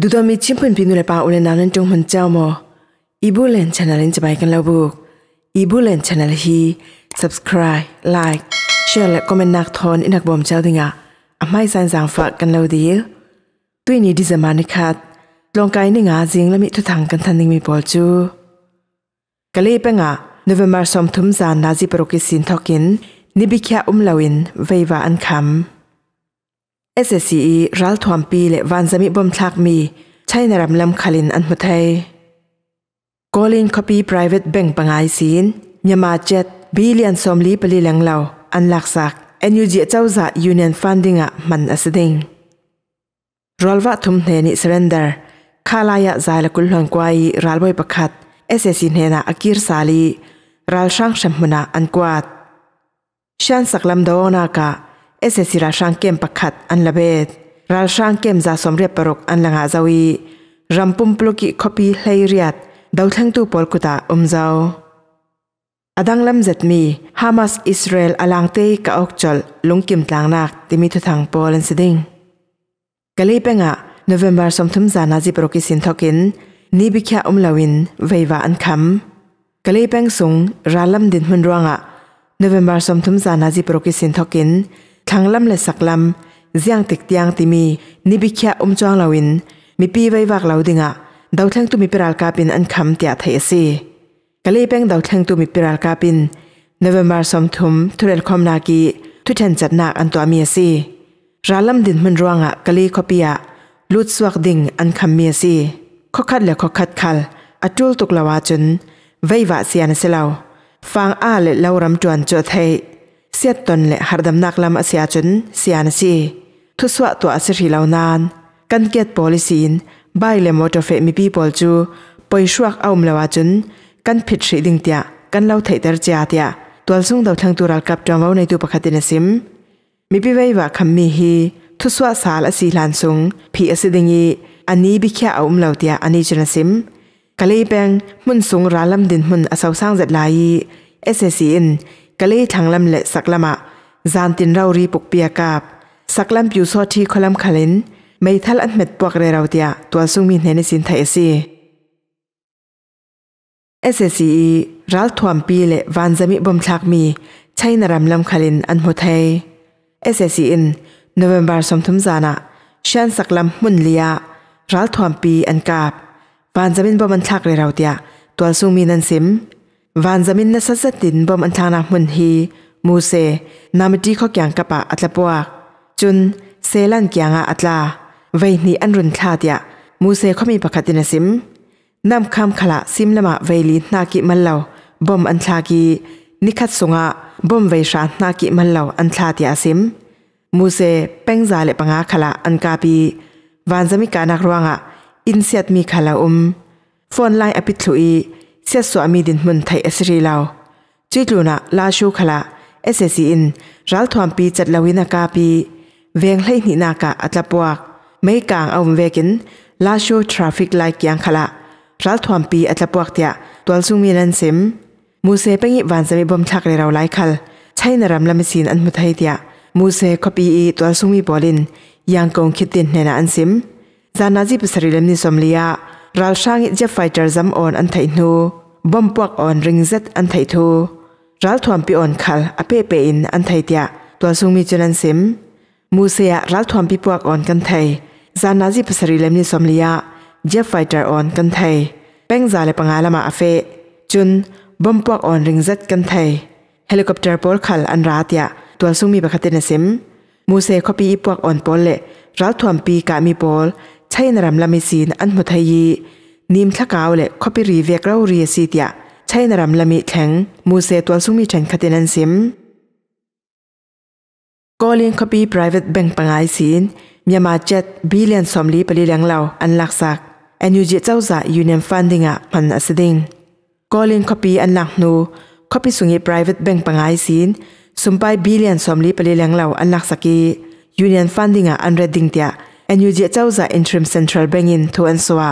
ดูตอนมีชิมพินพินุเลปาอุเลนานันจงมันเจ้ามออีบุเลนชนะเลนจะไปกันแล้วบุกอีบุเลนชานะลฮี subscribe like share และคอมเมนต์นักทอนอินักบอมเจ้าดิงะอำไม่สันสังฝากกันแล้วดีตัวนี้ดิสมานิคัดลองกายนี่งาจิงและมีทุทังกันทันดิงมีปอจูกะลีเป็งะ November สมทุมจานนาจิปรกิสินทอกินนิบิแคอุมลาวินเววาอันคำ s s ซ e รัลทวมปีและวันสมิบมทักมีใช้นรำลำคลินอันมุทัยกอลินคอปี private bank ปังไอซีนยามาเจ็ดบิลเลียนสมลีปลีแหลงเหล่าอันหลักสักเอ็นยูจีเจ้าจ่า union funding อ่ะมันอสดิงรัลวะทุมเทนิสเรนเดอร์คาลายะใจละกุลหลังกวายรัลบอยประคัด SSCE เนนาอกิรสาลีรัลช่างชมมนาอันกวาดฉันสักลำดอนากะเอเซซิราชัางเกมปักขัดอันละเบดราชัางเกมจาสมเรียบปรกอันละงาจาวีรัมปุ่มปลุกิคอปีไลเรียดดาวทั้งตูปอลกุตาอมเจ้าอดังลำเจ็ดมีฮามาสอิสราเอลอลังเตกออกจลลุงกิมตลางนักติมิทุทางปอลันสดิงกะลีเปงะนเวมบาร์สมทุมจานาจิปรกิสินทอกินนิบิคยาอมลาวินเววาอันคำกะลีเปงสุงราลำดินหันรวงะนเวมบาร์สมทุมจานาจิปรกิสินทอกินทั้งลำและสักลำเสียงติดเตียงติมีนิบิคียอมจวงเลาวินมีปีไว้วากลาวดิงะดาวทั้งตุมีปปรัลกาปินอันคำเตียเทยสีกะเลยเป็ดาวทั้งตุมีปปรัลกาปินนเวมาร์สมทุมทุเรลคอมนากีทุเทนจัดหนักอันตัวเมียสีราลำดินมันร่วงอะกะเลยขอปียะลุดสวกดิงอันคำเมียสีขอคัดและขอคัดคัลอจูลตุกลาวาจุนไว้วาเซียนเสลาฟังอาเลเลารำจวนจดเทเสียตนเละหารดำนักลำอาเซียจนเสียนสิทุสวะตัวอาศิริเหล่านานกันเกียรติพลิสินบเลมอตเฟมีปีบอลจูปอยชวกเอามเลวาจนกันผิดสีดิ่งเตียกันเล่าไถ่เตอร์เจียเตียตัวสุ่งดาวทางตัวรักกับจอมว้าในตัวประคตินสิมมีปีไว้ว่าคำมีฮีทุสวะสาลสีลานสงผีอสิดิงีอันนี้บิแค่เอามเลวเตียอันนี้จนสิมกะเลยแปงมุนสงร้าลำดินมุนอศาวสร้างจัดลายเอสเอซีนกะเล่ถังลำเละสักละมะจานตินเรารีปุกเปียกาบสักลำปิวซอที่คอลัมขลินไม่ทัลอันเม็ดปวกเรเราเตียตัวซุงมีเนนสินไทยซีเอสซีรัลทวมปีเลวันจะมิบมชักมีใช่นรำลำขลินอันหมดไทยเอสซีอินโนเวมบาร์สมทุมจานะเชนสักลำมุนเลียรัลทวมปีอันกาบวันจะมิบมชักเรเราเตียตัวซุงมีนันซิมวันจะมินนัสสตินบอมอันทางนักมุนฮีมูเซนามิตีข้อแกงกระปะอัตลปวกจุนเซลันแกงอาอัตลาไว้นีอันรุนทาเดียมูเซเขามีปกาตินสิมนำคำขละซิมละมาไวลีนากิมันเหล่าบอมอันทากีนิคัดสงะบอมไวชานากิมันเหล่าอันทาเดียซิมมูเซเป้งซาเลปังอาขละอันกาบีวันจะมีการนักรวงอ่ะอินเสียดมีขละอุมฟอนไลน์อภิทุอีสียสวามีดินมุนไทยเอสรีลาวจุดลูนะลาชูขละเอสเอซีอินรัลทวมปีจัดลาวินากาปีเวงไลนินากาอัตลปวกไม่กางเอาเวกินลาชูทราฟิกไลกยังขละรัลทวมปีอัตลปวกเตียตัวซุงมีนันซิมมูเซเปงิวันจะมีบอมทักเรเราไลคัลใช่นรำลำสินอันมุไทยเตียมูเซคปีอีตัวซุงมีบอลินยังกงคิดดินเนนาอันซิมจานาจิปสริเลมนิสมเลียรัลช่างอิจไฟเตอร์ซัมออนอันไทยนูบอมปวกอ่อนริงเซตอันไทยทูรัลทวมปีอ่อนคัลอเปเปอินอันไทยเตียตัวซุงมีจนันเิมมูเซียรัลทวมปีปวกอ่อนกันไทยซานาจิปัสริเลมนิสอมลียาเจฟไฟเตอร์อ่อนกันไทยเป้งซาเลปงาลมาอาเฟ จุนบอมปวกอ่อนริงเซตกันไทยเฮลิคอปเตอร์ปอลคัลอันราเตียตัวซุงมีปะคตินเิมมูเซคอปีอีปวกอ่อนปอลเลรัลทวมปีกามีปอลใช้นรำลามิซีนอันมุทัยีนิมทักเอาเลยข้อปิรีเวกเราเรียสิทยาใช่นรำละมิแข็งมูเซตัวซุมีฉันคตินันซิมก็เลียนข้อปี private bank ปังไอซีนมีมาเจ็ดบิลเลียนสอมลีปลีเลียงเราอันหลักสักอันยูเจเจ้าจ่า union funding อ่ะมันอสดิงก็เลียนข้อปีอันหลักนูข้อปีสุงี private bank ปังไอซีนสุมไปบิลเลียนสอมลีปลีเลียงเราอันหลักสักี union funding อ่ะอันเรดดิงเตียอันยูเจเจ้าจ่า interim central bank in ทวนสวา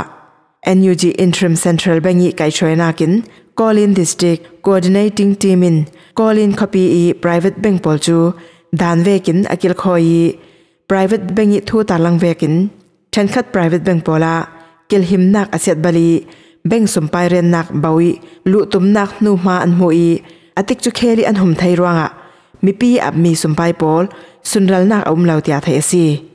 NUG Interim Central Bangi Kai Choinakin, Colin District Coordinating Team in Colin Copy Private Bank Polchu, Dan Vekin Akil Khoi Private Bangi Thu Talang Vekin, Chankat Private Bank Pola, Kilhim Nak Aset Bali, Bank Sumpai Ren Nak Bawi, Lutum Nak Numa and Hui, Atik Chukeli and Hum Thai Ranga, Mipi Ab Mi Sumpai Paul, Sunral Nak Aum Lautia Thai Si.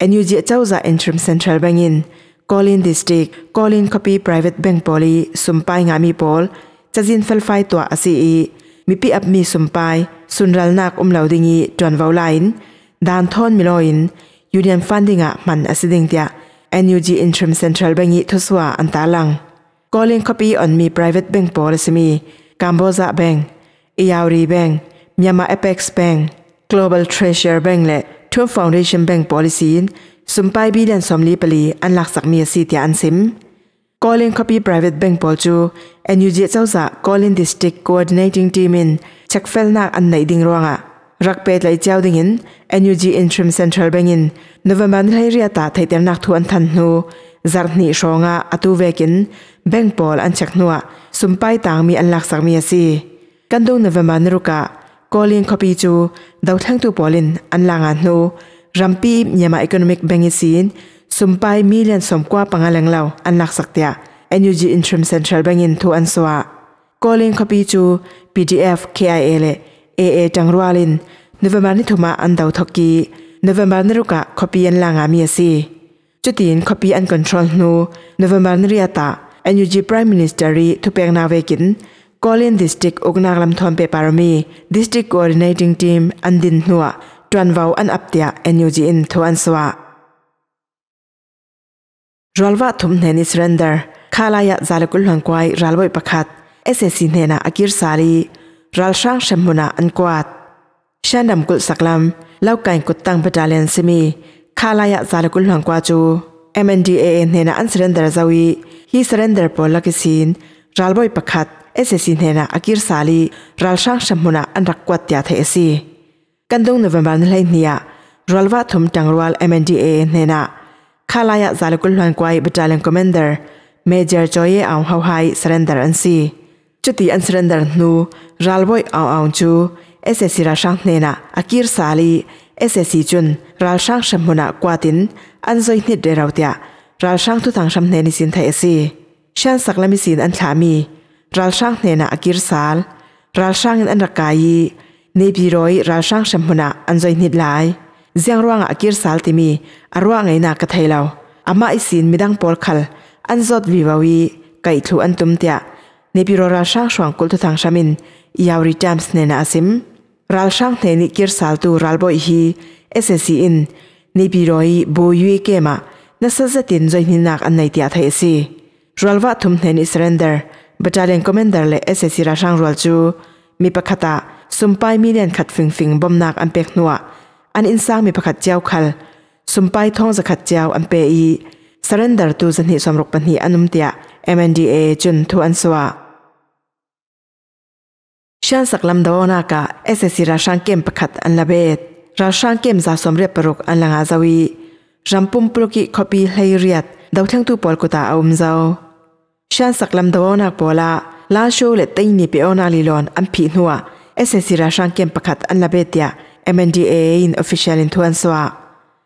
NUG Chauza Interim Central Bangin, Colin District Colin Copy Private Bank Poli Sumpai Ngami Pol Chazin Felfai Tua Asi Mi Pi Up Mi Sumpai Sunral Nak Umlaudingi Tuan Vau Lain Dan Thon Miloin Union Funding A Man Asiding Tia NUG Interim Central Bank Thuswa Antalang Colin Copy on Mi Private Bank Pol Simi Cambodia Bank Iyauri Bank Myanmar Apex Bank Global Treasure Bank และ t w o Foundation Bank Policy สุมไปบีเลนสมลีปลีอันหลักสักมียสีเตียอันซิมกอลินคอปี้ private bank ปอลจูแอนยูเจเจ้าจากอลินดิสติกโคอร์ดเนตติ้งทีมินเช็คเฟลนักอันไหนดิงรวงอ่ะรักเปิดไหลเจ้าดิ่งอินแอนยูจีอินทรีมเซ็นทรัลแบงก์อินนวมันไหลเรียตาไทยเตียนักทวนทันหนูจารนี้ช่วงอ่ะอตูเวกินแบงก์ปอลอันเช็คหนัวสุมไปต่างมีอันหลักสักมีสีกันดูนวมันรุกะกอลินคอปี้จูดาวทั้งตัวบอลินอันหลังอันหนูรัมปีมีมาอีกคโนมิกเบงก์ซีนสุ่มไปมิลเลนสมกว่าปังอเลงเลาอันนักสักเตียเอ็นยูจีอินทรัมเซนทรัลเบงินทูอันสวะกอลินคอปีจูีดีเอฟเคไออเเลเอเอจังรัวลินนิวเวมานิทุมาอันดาวทกีนิวเวมานิรุกะคอปียันลางามีซีจุดีนคอปีอันคอนโทรลนูนิวเวมานิริยตาเอ็นยูจีไพร์มินิสเตอรีทุเปียงนาเวกินกอลินดิสติกอุกนัาลัมทอมเปปารมีดิสติกโคออร์เนติงทีมอันดินหัวจวนวาวอันอับเตียเอ็นยูจีอินทวันสวะรัลวะทุมเนนิสเรนเดอร์ คาลายะซาลกุลหังควายรัลวยประคัดเอเซซินเนนาอากิรซาลีรัลช่างเชมมุนาอันกวาดชันดำกุลสักลำเล่าไก่กุดตังปดาเลนซิมีคาลายะซาลกุลหังควาจู MNDA เนนาอันสเรนเดอร์ซาวีฮีสเรนเดอร์ปอลลักซินรัลวยประคัดเอเซซินเนนาอากิรซาลีรัลช่างเชมมุนาอันรักกวาดยาเทเอซีกันดงนวมบันเลยเนียรัลวะทมจังรัล MNDA เนนะข้าลายะซาลกุลวันกวยบัจาลังคอมเมนเดอร์เมเจอร์จอยเอาเฮาไฮสเรนเดอร์อันซีจุดที่อันสเรนเดอร์นูรัลบอยเอาเอาจูเอเซซิราชัางเนนะอากิรซาลีเอเซซิจุนรัลชัางชมมุนะกวาดินอันซอยนิดเดราวเตียรัลช่างทุทางชมเนนิสินไทยซีฉันสักลมิสินอันขามีรัลชัางเนนะอากิรซาลรัลชัางอันรักกายีในปีร้อยราช่างชมพนาอันใจนิดหลายเสียงร่วงอักกิร์สาลติมีอร่วงไงนากระไทยเราอามาอิสินไม่ดังปอลคัลอันจดวิวาวีไก่ทุอันตุมเตียในปีร้อยราช่างสว่างกุลทุทางชามินยาวริจามส์เนนอาซิมรัลช่างเทนิกกิร์สาลตูรัลบอยฮีเอสเซซีอินในปีร้อยบูยุยเกมานัสเซตินใจนินักอันในเตียไทยซีรัลวะทุมเทนิสเรนเดอร์บัจาเลนคอมเมนเดอร์เลเอสเซซีราช่างรัลจูมีปะคตาสุมไปมีเลียนขัดฝิงฝิงบอมนักอันเปกกนัวอันอินสร้างมีประคัดเจ้าคัลสุมไปท่องจะขัดเจ้าอันเปอีสเรนเดอร์ตูสันหิสมรกปัญหิอนุมเตีย MNDA จนทุอันสวาชันสักลำดวนากะเอเซซีราชังเกมประคัดอันละเบดราชังเกมจาสมเรียบปรุกอันลังอาซาวีรำปุ่มปลุกิคอปีไฮเรียดดาวเทงตูปอลกุตาอุมเจ้าชันสักลำดวนากปอละลาโชเลตเตนีเปอนาลิลอนอันผีหนัว SNC Rashan Kem Pakhat An Labetia MNDAA in official in Thuan Swa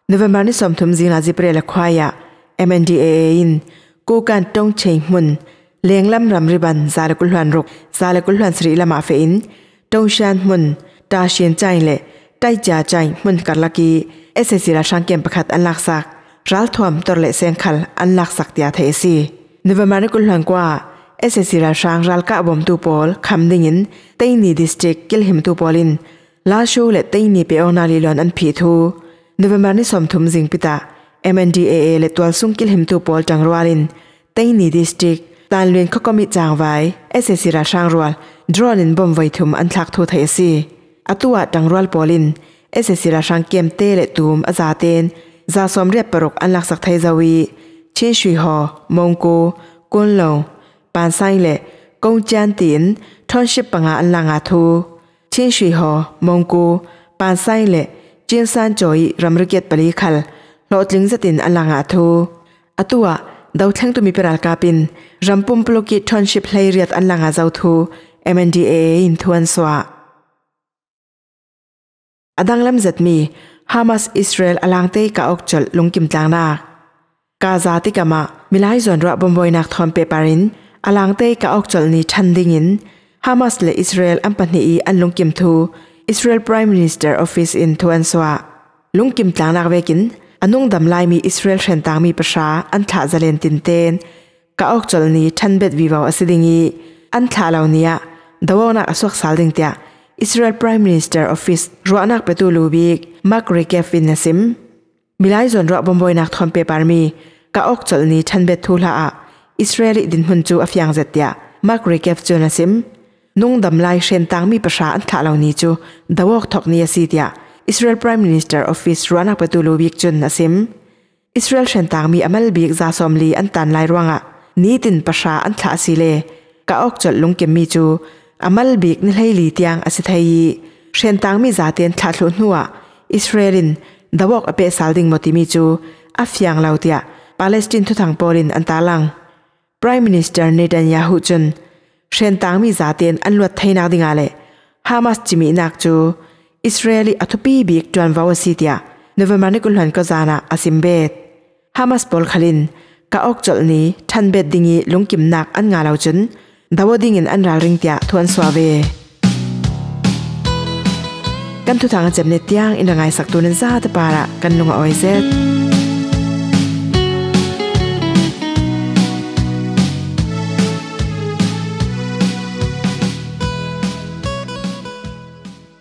November ni som thum zing la zipre la khwaya MNDAA in ko kan tong chei mun lenglam ram riban zala kulhan ruk zala kulhan sri lama fe in tong shan mun ta shin chai le tai cha chai mun karlaki SNC Rashan Kem Pakhat An Laksak ral thom tor le seng khal an lak sak tia the si e November ni kulhan kwa SSC ra sang ral ka bom tu pol kham ding in Taini district kil him tu polin la shu le Taini pe ona li lon an phi thu November ni som thum jing pita MNDAA le twal sung kil him tu pol tangrwalin Taini district tan luen kho komi chang vai SSC ra sang rwal drone in bom vai thum an thlak thu thai si atua tangrwal polin SSC ra sang kem te le tum aza ten za som rep parok an lak sak thai zawi chi shui ho mongko kun lo ပန်ဆိုင်လေကုံကျန်းတင်ထွန်ရှိပငါအလငါထူချင်းရွှေဟောမုံကိုပန်ဆိုင်လေကျင်းစန်ကြွိရမ်ရကက်ပလီခလလော့တလင်းဇတင်အလငါထူအတူဝဒေါထန်းတူမီပရလကာပင်ရမ်ပုံပလကီထွန်ရှိဖလေရီယတ်အလငါဇောထူ MNDA အင်ထွန်ဆွာအဒန်လမ်ဇတ်မီဟာမတ်စ်အစ္စရဲလအလန်တေကာအော့ချယ်လုံကင်တန်နာကာဇာတိကမမိလိုက်ဇွန်ရဘွန်ဘွိုင်နတ်ထွန်ပေပါရင်อลังเตกับออกจลนีชันดิงินฮามาสและอิสราเอลอันปันีอันลงกิมทูอิสราเอลพรีมินิสเตอร์ออฟฟิศอินทวนสวาลงกิมตางนักเวกินอันุงดัมไลมีอิสราเอลเชนตางมีประชาอันท่าจเลนตินเตนกับออกจลนีชันเบ็ดวิวาอสิดิงีอันท่าเหล่านี้ดาวนักสวกสาดิงเตียอิสราเอลพรีมินิสเตอร์ออฟฟิศรัวนักประตูลูบิกมักริเกฟินเซิมมิลายส่วนรัวบอมบอยนักทอมเปปาร์มีกับออกจลนีชันเบ็ดทูลาอ Israel din hun chu a fiang zetia Mark Rekef chu na sim nung dam lai shen tang mi pasha an tha lo ni chu dawok thok ni asi tia Israel Prime Minister Office Rana Patulu bik chun na sim Israel shen tang mi amal bik za som li an tan lai ruanga ni tin pasha an tha si le ka ok chol lung kem mi chu amal bik ni hlei li tiang asi thai shen tang mi za ten tha thlu nuwa Israelin dawok ape salding motimi chu a fiang lo tia Palestine thu thang polin an ta lang Prime Minister Netanyahu chun shen tang mi zaten an luat thai nak dinga le Hamas chimi nak chu Israeli athupi bik tuan vawa sitia November ni kulhan ka zana asim bet Hamas pol khalin ka ok chol ni than bet dingi lungkim nak an nga lau chun dawa dingin an ral ring tia thuan suave kan thu thang jemne tiang in rangai sak tunen za ta para kan lunga oizet